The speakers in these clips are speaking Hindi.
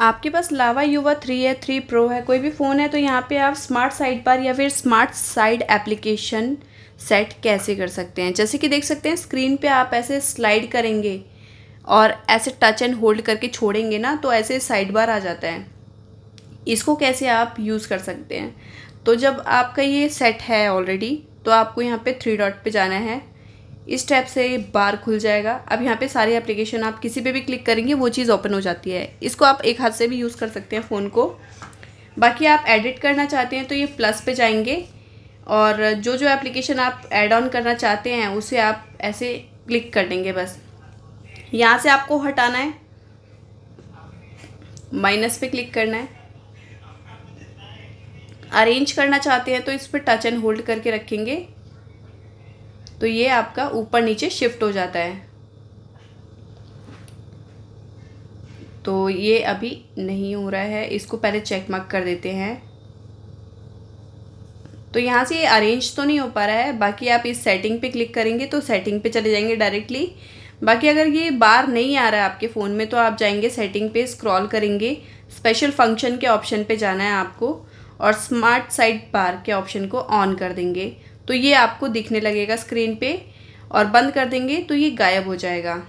आपके पास लावा युवा थ्री है थ्री प्रो है कोई भी फ़ोन है तो यहाँ पे आप स्मार्ट साइड बार या फिर स्मार्ट साइड एप्लीकेशन सेट कैसे कर सकते हैं जैसे कि देख सकते हैं स्क्रीन पे आप ऐसे स्लाइड करेंगे और ऐसे टच एंड होल्ड करके छोड़ेंगे ना तो ऐसे साइड बार आ जाता है इसको कैसे आप यूज़ कर सकते हैं तो जब आपका ये सेट है ऑलरेडी तो आपको यहाँ पे थ्री डॉट पे जाना है इस टाइप से बार खुल जाएगा अब यहाँ पे सारे एप्लीकेशन आप किसी पे भी क्लिक करेंगे वो चीज़ ओपन हो जाती है इसको आप एक हाथ से भी यूज़ कर सकते हैं फ़ोन को बाकी आप एडिट करना चाहते हैं तो ये प्लस पे जाएंगे और जो जो एप्लीकेशन आप ऐड ऑन करना चाहते हैं उसे आप ऐसे क्लिक कर देंगे बस यहाँ से आपको हटाना है माइनस पे क्लिक करना है अरेंज करना चाहते हैं तो इस पर टच एंड होल्ड करके रखेंगे तो ये आपका ऊपर नीचे शिफ्ट हो जाता है तो ये अभी नहीं हो रहा है इसको पहले चेक मार्क कर देते हैं तो यहाँ से ये अरेंज तो नहीं हो पा रहा है बाकी आप इस सेटिंग पे क्लिक करेंगे तो सेटिंग पे चले जाएंगे डायरेक्टली बाकी अगर ये बार नहीं आ रहा है आपके फ़ोन में तो आप जाएंगे सेटिंग पे स्क्रॉल करेंगे स्पेशल फंक्शन के ऑप्शन पे जाना है आपको और स्मार्ट साइड बार के ऑप्शन को ऑन कर देंगे तो ये आपको दिखने लगेगा स्क्रीन पे और बंद कर देंगे तो ये गायब हो जाएगा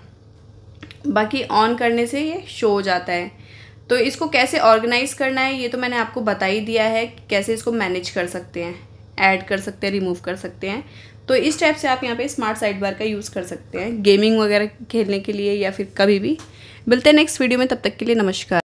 बाकी ऑन करने से ये शो हो जाता है तो इसको कैसे ऑर्गेनाइज करना है ये तो मैंने आपको बता ही दिया है कैसे इसको मैनेज कर सकते हैं ऐड कर सकते हैं रिमूव कर सकते हैं तो इस टाइप से आप यहाँ पे स्मार्ट साइड बार का यूज़ कर सकते हैं गेमिंग वगैरह खेलने के लिए या फिर कभी भी मिलते हैं नेक्स्ट वीडियो में तब तक के लिए नमस्कार